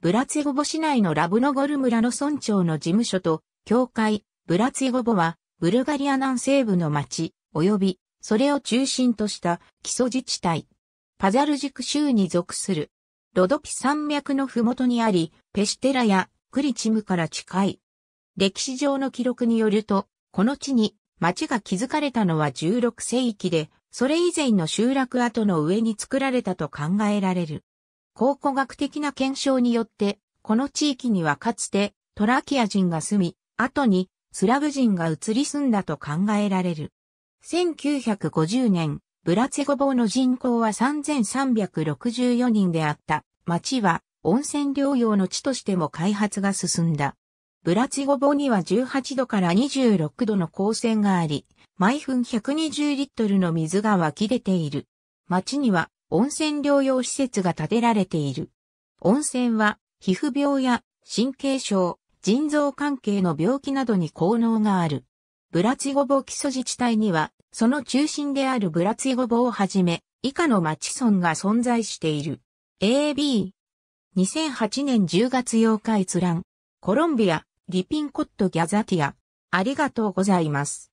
ブラツィゴボ市内のラブノゴル村の村長の事務所と、教会、ブラツィゴボは、ブルガリア南西部の町、及び、それを中心とした基礎自治体、パザルジク州に属する。ロドピ山脈のふもとにあり、ペシテラやクリチムから近い。歴史上の記録によると、この地に町が築かれたのは16世紀で、それ以前の集落跡の上に作られたと考えられる。考古学的な検証によって、この地域にはかつてトラキア人が住み、後にスラブ人が移り住んだと考えられる。1950年、ブラツェゴボーの人口は3364人であった。町は温泉療養の地としても開発が進んだ。ブラツゴボには18度から26度の光線があり、毎分120リットルの水が湧き出ている。町には温泉療養施設が建てられている。温泉は、皮膚病や神経症、腎臓関係の病気などに効能がある。ブラツィゴボ基礎自治体には、その中心であるブラツィゴボをはじめ、以下の町村が存在している。AB。2008年10月8日閲覧。コロンビア、リピンコットギャザティア。ありがとうございます。